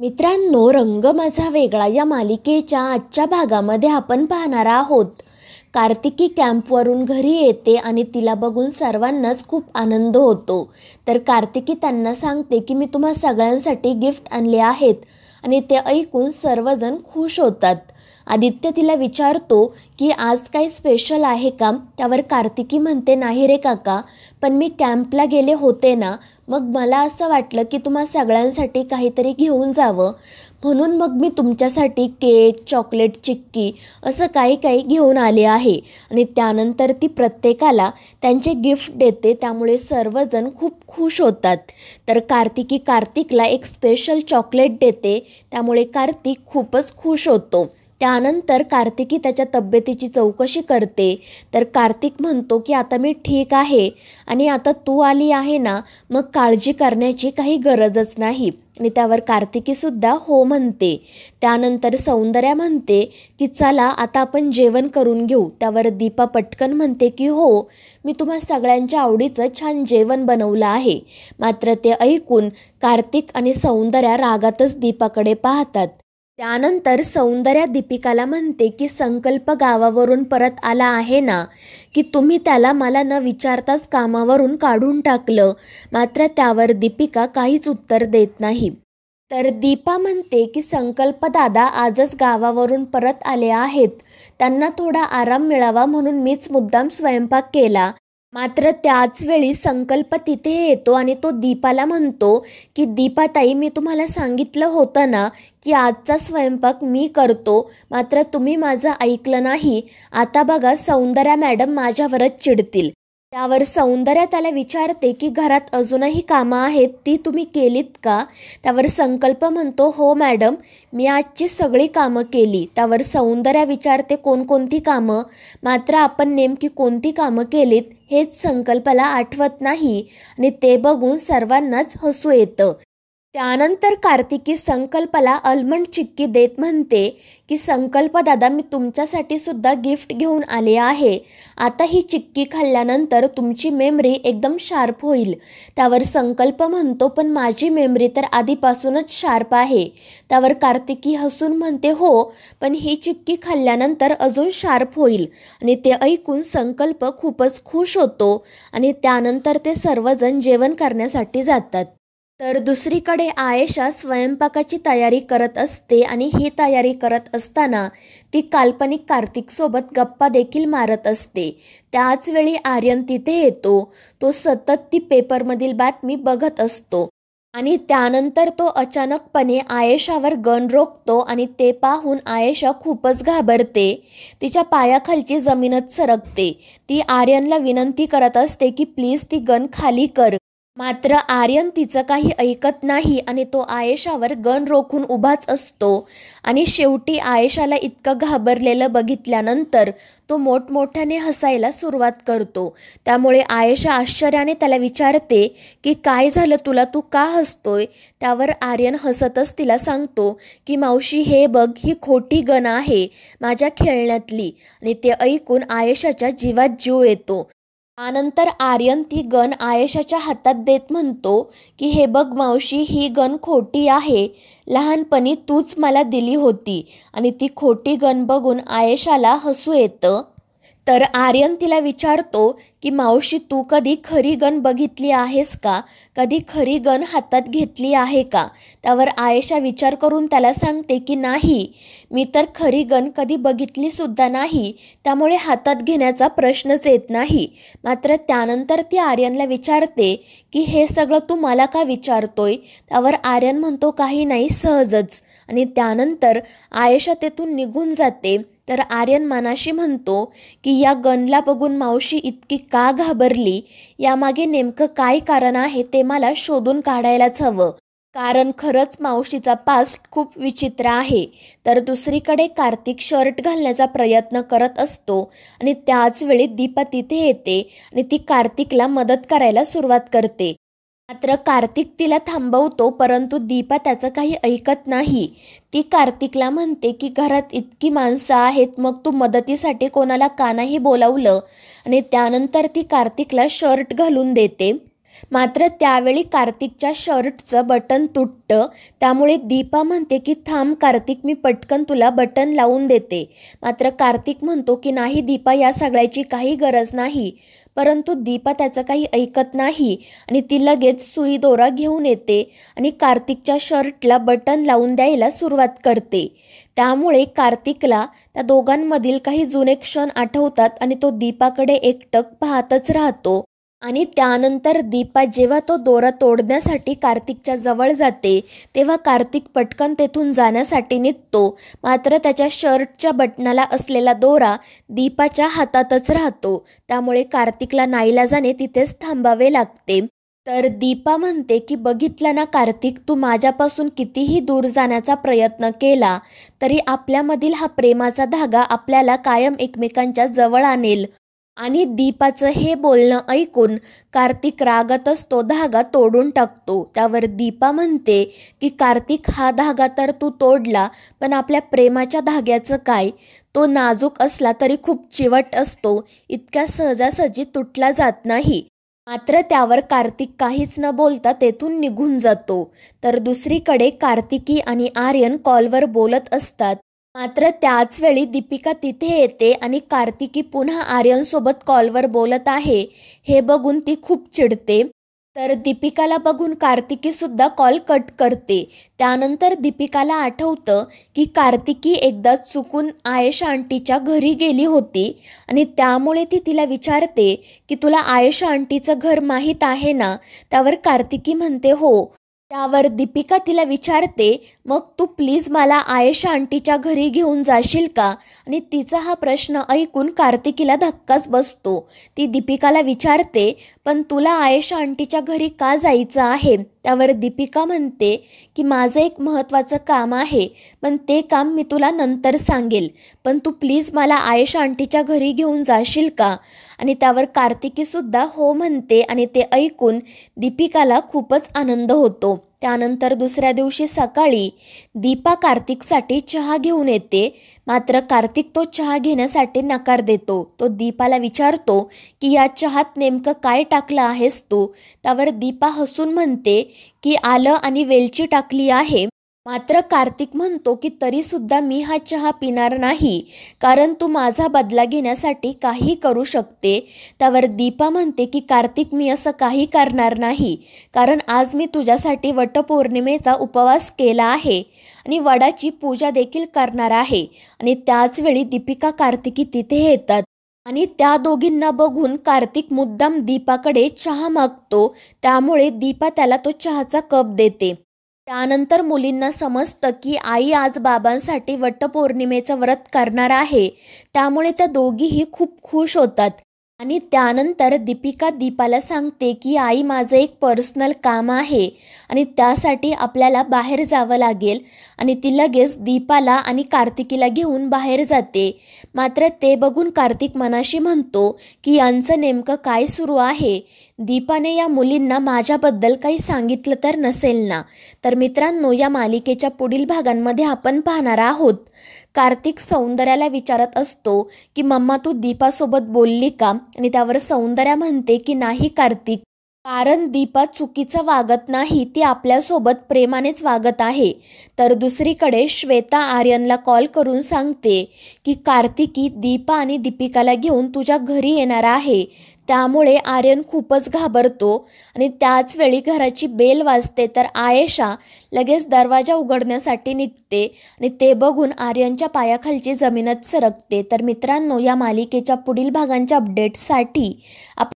मित्रांनो रंग माझा वेगळा या मालिकेच्या आजच्या भागामध्ये आपण पाहणार आहोत कार्तिकी कॅम्पवरून घरी येते आणि तिला बघून सर्वांनाच खूप आनंद होतो तर कार्तिकी त्यांना सांगते की मी तुम्हा सगळ्यांसाठी गिफ्ट आणले आहेत आणि ते ऐकून सर्वजण खुश होतात आदित्य तिला विचारतो की आज काही स्पेशल आहे का त्यावर कार्तिकी म्हणते नाही रे काका पण मी कॅम्पला गेले होते ना मग मला असं वाटलं की तुम्हा सगळ्यांसाठी काहीतरी घेऊन जावं म्हणून मग मी तुमच्यासाठी केक चॉकलेट चिक्की असं काही काही घेऊन आले आहे आणि त्यानंतर ती प्रत्येकाला त्यांचे गिफ्ट देते त्यामुळे सर्वजण खूप खुश होतात तर कार्तिकी कार्तिकला एक स्पेशल चॉकलेट देते त्यामुळे कार्तिक खूपच खुश होतो त्यानंतर कार्तिकी त्याच्या तब्येतीची चौकशी करते तर कार्तिक म्हणतो की आता मी ठीक आहे आणि आता तू आली आहे ना मग काळजी करण्याची काही गरजच नाही आणि त्यावर कार्तिकीसुद्धा हो म्हणते त्यानंतर सौंदर्या म्हणते की चला आता आपण जेवण करून घेऊ त्यावर दीपा पटकन म्हणते की हो मी तुम्हा सगळ्यांच्या आवडीचं छान जेवण बनवलं आहे मात्र ते ऐकून कार्तिक आणि सौंदर्या रागातच दीपाकडे पाहतात त्यानंतर सौंदर्या दीपिकाला म्हणते की संकल्प गावावरून परत आला आहे ना की तुम्ही त्याला मला न विचारताच कामावरून काढून टाकलं मात्र त्यावर दीपिका काहीच उत्तर देत नाही तर दीपा म्हणते की संकल्प दादा आजच गावावरून परत आले आहेत त्यांना थोडा आराम मिळावा म्हणून मीच मुद्दाम स्वयंपाक केला मात्र त्याचवेळी संकल्प तिथे येतो आणि तो दीपाला म्हणतो की दीपाताई मी तुम्हाला सांगितलं होतं ना की आजचा स्वयंपाक मी करतो मात्र तुम्ही माझं ऐकलं नाही आता बघा सौंदर्या मॅडम माझ्यावरच चिडतील त्यावर सौंदर्या त्याला विचारते की घरात अजूनही कामं आहेत ती तुम्ही केलीत का त्यावर संकल्प म्हणतो हो मॅडम मी आजची सगळी कामं केली त्यावर सौंदर्या विचारते कोणकोणती कामं मात्र आपण नेमकी कोणती कामं केलीत हेच संकल्पाला आठवत नाही आणि ते बघून सर्वांनाच हसू येतं त्यानंतर कार्तिकी संकल्पला अल्मंड चिक्की देत म्हणते की संकल्प दादा मी तुमच्यासाठी सुद्धा गिफ्ट घेऊन आले आहे आता ही चिक्की खाल्ल्यानंतर तुमची मेमरी एकदम शार्प होईल त्यावर संकल्प म्हणतो पण माझी मेमरी तर आधीपासूनच शार्प आहे त्यावर कार्तिकी हसून म्हणते हो पण ही चिक्की खाल्ल्यानंतर अजून शार्प होईल आणि ते ऐकून संकल्प खूपच खुश होतो आणि त्यानंतर ते सर्वजण जेवण करण्यासाठी जातात तर दुसरीकडे आयेशा स्वयंपाकाची तयारी करत असते आणि ही तयारी करत असताना ती काल्पनिक कार्तिकसोबत गप्पा देखील मारत असते त्याच वेळी आर्यन तिथे येतो तो सतत ती पेपरमधील बातमी बघत असतो आणि त्यानंतर तो अचानकपणे आयेशावर गण रोखतो आणि ते पाहून आयेशा खूपच घाबरते तिच्या पायाखालची जमीनच सरकते ती आर्यनला विनंती करत असते की प्लीज ती गण खाली कर मात्र आर्यन तिचं काही ऐकत नाही आणि तो आयेशावर गण रोखून उभाच असतो आणि शेवटी आयेशाला इतकं घाबरलेलं बघितल्यानंतर तो मोठमोठ्याने हसायला सुरुवात करतो त्यामुळे आयेशा आश्चर्याने त्याला विचारते की काय झालं तुला तू का हसतोय त्यावर आर्यन हसतच तिला सांगतो की मावशी हे बघ ही खोटी गण आहे माझ्या खेळण्यातली आणि ते ऐकून आयेशाच्या जीवात जीव येतो आनंतर आर्यन ती गन आयशाच्या हातात देत म्हणतो की हे बघ मावशी ही गन खोटी आहे लहानपणी तूच मला दिली होती आणि ती खोटी गन बघून आयशाला हसू येतं तर आर्यन तिला विचारतो की मावशी तू कधी खरी गन बघितली आहेस का कधी खरी गन हातात घेतली आहे का त्यावर आयेशा विचार करून त्याला सांगते की नाही मी तर खरी गन कधी बघितली सुद्धा नाही त्यामुळे हातात घेण्याचा प्रश्नच येत नाही मात्र त्यानंतर ती आर्यनला विचारते की हे सगळं तू मला का विचारतोय त्यावर आर्यन म्हणतो काही नाही सहजच आणि त्यानंतर आयशा तेथून निघून जाते तर आर्यन मनाशी म्हणतो की या गनला बघून मावशी इतकी का घाबरली यामागे नेमकं काय कारण आहे ते मला शोधून काढायलाच हवं कारण खरंच मावशीचा पास्ट खूप विचित्र आहे तर दुसरीकडे कार्तिक शर्ट घालण्याचा प्रयत्न करत असतो आणि त्याच वेळी दीपा तिथे येते आणि ती कार्तिकला मदत करायला सुरुवात करते मात्र कार्तिक तिला थांबवतो परंतु दीपा त्याचं काही ऐकत नाही ती कार्तिकला म्हणते की घरात इतकी माणसं आहेत मग तू मदतीसाठी कोणाला का नाही बोलावलं आणि त्यानंतर ती कार्तिकला शर्ट घालून देते मात्र त्यावेळी कार्तिकच्या शर्टचं बटन तुटतं त्यामुळे दीपा म्हणते की थांब कार्तिक मी पटकन तुला बटन लावून देते मात्र कार्तिक म्हणतो की नाही दीपा या सगळ्याची काही गरज नाही परंतु दीपा त्याचं काही ऐकत नाही आणि ती लगेच सुई दोरा घेऊन येते आणि कार्तिकच्या शर्टला बटन लावून द्यायला सुरुवात करते त्यामुळे कार्तिकला त्या दोघांमधील काही जुने क्षण आठवतात आणि तो दीपाकडे एकटक पाहतच राहतो आणि त्यानंतर दीपा जेव्हा तो दोरा तोडण्यासाठी कार्तिकच्या जवळ जाते तेव्हा कार्तिक पटकन तेथून जाण्यासाठी निघतो मात्र त्याच्या शर्टच्या बटनाला असलेला दोरा दीपाच्या हातातच राहतो त्यामुळे कार्तिकला नाईला जाणे तिथेच थांबावे लागते तर दीपा म्हणते की बघितलं ना कार्तिक तू माझ्यापासून कितीही दूर जाण्याचा प्रयत्न केला तरी आपल्यामधील हा प्रेमाचा धागा आपल्याला कायम एकमेकांच्या जवळ आणेल आणि दीपाचं हे बोलणं ऐकून कार्तिक रागातच तो धागा तोडून टाकतो त्यावर दीपा म्हणते की कार्तिक हा धागा तर तू तोडला पण आपल्या प्रेमाच्या धाग्याचं काय तो नाजूक असला तरी खूप चिवट असतो इतक्या सहजासहजी तुटला जात नाही मात्र त्यावर कार्तिक काहीच न बोलता तेथून निघून जातो तर दुसरीकडे कार्तिकी आणि आर्यन कॉलवर बोलत असतात मात्र त्याचवेळी दीपिका तिथे येते आणि कार्तिकी पुन्हा आर्यनसोबत कॉलवर बोलत आहे हे बघून ती खूप चिडते तर दीपिकाला बघून कार्तिकीसुद्धा कॉल कट करते त्यानंतर दीपिकाला आठवतं की कार्तिकी एकदा चुकून आयशा आंटीच्या घरी गेली होती आणि त्यामुळे ती तिला विचारते की तुला आयशा आंटीचं घर माहीत आहे ना त्यावर कार्तिकी म्हणते हो त्यावर दीपिका तिला विचारते मग तू प्लीज मला आयशा आंटीच्या घरी घेऊन जाशील का आणि तिचा हा प्रश्न ऐकून कार्तिकीला धक्काच बसतो ती दीपिकाला विचारते पण तुला आयशा आंटीच्या घरी का जायचं आहे त्यावर दीपिका म्हणते की माझं एक महत्त्वाचं काम आहे पण ते काम मी तुला नंतर सांगेल पण तू प्लीज मला आयशा आंटीच्या घरी घेऊन जाशील का आणि त्यावर कार्तिकीसुद्धा हो म्हणते आणि ते ऐकून दीपिकाला खूपच आनंद होतो त्यानंतर दुसऱ्या दिवशी सकाळी दीपा कार्तिकसाठी चहा घेऊन येते मात्र कार्तिक तो चहा घेण्यासाठी नकार देतो तो दीपाला विचारतो की या चहात नेमकं काय टाकलं आहेस तू त्यावर दीपा हसून म्हणते की आलं आणि वेलची टाकली आहे मात्र कार्तिक म्हणतो की तरीसुद्धा मी हा चहा पिणार नाही कारण तू माझा बदला घेण्यासाठी काही करू शकते त्यावर दीपा म्हणते की कार्तिक मी असं काही करणार नाही कारण आज मी तुझ्यासाठी वटपौर्णिमेचा उपवास केला आहे आणि वडाची पूजा देखील करणार आहे आणि त्याचवेळी दीपिका कार्तिकी तिथे येतात आणि त्या दोघींना बघून कार्तिक मुद्दाम दीपाकडे चहा मागतो त्यामुळे दीपा त्याला तो चहाचा कप देते त्यानंतर मुलींना समजतं की आई आज बाबांसाठी वटपौर्णिमेचं व्रत करणार आहे त्यामुळे त्या दोघीही खूप खुश होतात आणि त्यानंतर दीपिका दीपाला सांगते की आई माझं एक पर्सनल काम आहे आणि त्यासाठी आपल्याला बाहेर जावं लागेल आणि ती लगेच दीपाला आणि कार्तिकीला घेऊन बाहेर जाते मात्र ते बघून कार्तिक मनाशी म्हणतो की यांचं नेमकं काय सुरू आहे दीपाने या मुलींना माझ्याबद्दल काही सांगितलं तर नसेल ना तर मित्रांनो या मालिकेच्या पुढील भागांमध्ये आपण पाहणार आहोत कार्तिक सौंदर्याला विचारत असतो की मम्मा तू दीपासोबत बोलली का आणि त्यावर सौंदर्या म्हणते की नाही कार्तिक कारण दीपा चुकीचं वागत नाही ती आपल्यासोबत प्रेमानेच वागत आहे तर दुसरीकडे श्वेता आर्यनला कॉल करून सांगते की कार्तिकी दीपा आणि दीपिकाला घेऊन तुझ्या घरी येणार आहे त्यामुळे आर्यन खूपच घाबरतो आणि त्याचवेळी घराची बेल वाजते तर आयेशा लगेच दरवाजा उघडण्यासाठी निघते आणि ते बघून आर्यनच्या पायाखालची जमीनच सरकते तर मित्रांनो या मालिकेच्या पुढील भागांच्या अपडेट्ससाठी आप